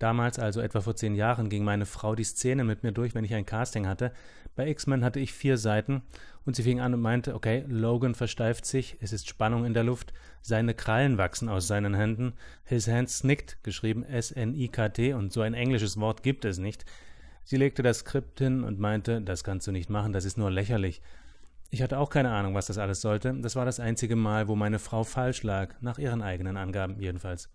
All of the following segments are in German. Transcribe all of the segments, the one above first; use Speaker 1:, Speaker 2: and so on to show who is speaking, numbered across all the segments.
Speaker 1: Damals, also etwa vor zehn Jahren, ging meine Frau die Szene mit mir durch, wenn ich ein Casting hatte. Bei X-Men hatte ich vier Seiten und sie fing an und meinte, okay, Logan versteift sich, es ist Spannung in der Luft, seine Krallen wachsen aus seinen Händen, his hands snickt, geschrieben S-N-I-K-T und so ein englisches Wort gibt es nicht. Sie legte das Skript hin und meinte, das kannst du nicht machen, das ist nur lächerlich. Ich hatte auch keine Ahnung, was das alles sollte. Das war das einzige Mal, wo meine Frau falsch lag, nach ihren eigenen Angaben jedenfalls.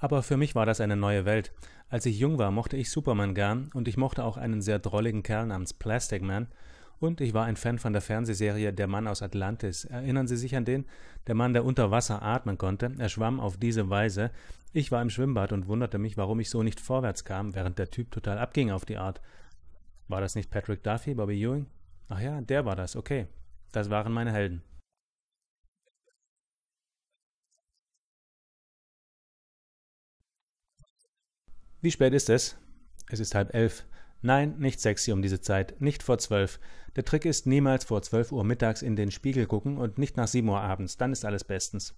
Speaker 1: Aber für mich war das eine neue Welt. Als ich jung war, mochte ich Superman gern und ich mochte auch einen sehr drolligen Kerl namens Plastic Man. Und ich war ein Fan von der Fernsehserie Der Mann aus Atlantis. Erinnern Sie sich an den? Der Mann, der unter Wasser atmen konnte. Er schwamm auf diese Weise. Ich war im Schwimmbad und wunderte mich, warum ich so nicht vorwärts kam, während der Typ total abging auf die Art. War das nicht Patrick Duffy, Bobby Ewing? Ach ja, der war das, okay. Das waren meine Helden. Wie spät ist es? Es ist halb elf. Nein, nicht sexy um diese Zeit, nicht vor zwölf. Der Trick ist niemals vor zwölf Uhr mittags in den Spiegel gucken und nicht nach sieben Uhr abends, dann ist alles bestens.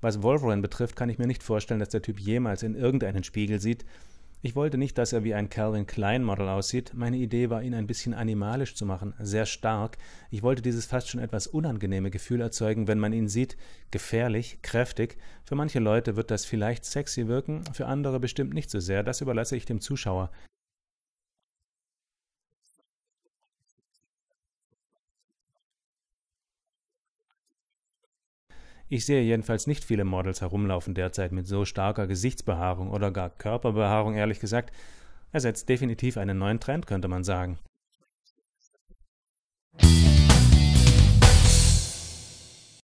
Speaker 1: Was Wolverine betrifft, kann ich mir nicht vorstellen, dass der Typ jemals in irgendeinen Spiegel sieht, ich wollte nicht, dass er wie ein Calvin Klein Model aussieht. Meine Idee war, ihn ein bisschen animalisch zu machen, sehr stark. Ich wollte dieses fast schon etwas unangenehme Gefühl erzeugen, wenn man ihn sieht. Gefährlich, kräftig. Für manche Leute wird das vielleicht sexy wirken, für andere bestimmt nicht so sehr. Das überlasse ich dem Zuschauer. Ich sehe jedenfalls nicht viele Models herumlaufen derzeit mit so starker Gesichtsbehaarung oder gar Körperbehaarung, ehrlich gesagt. Er setzt definitiv einen neuen Trend, könnte man sagen.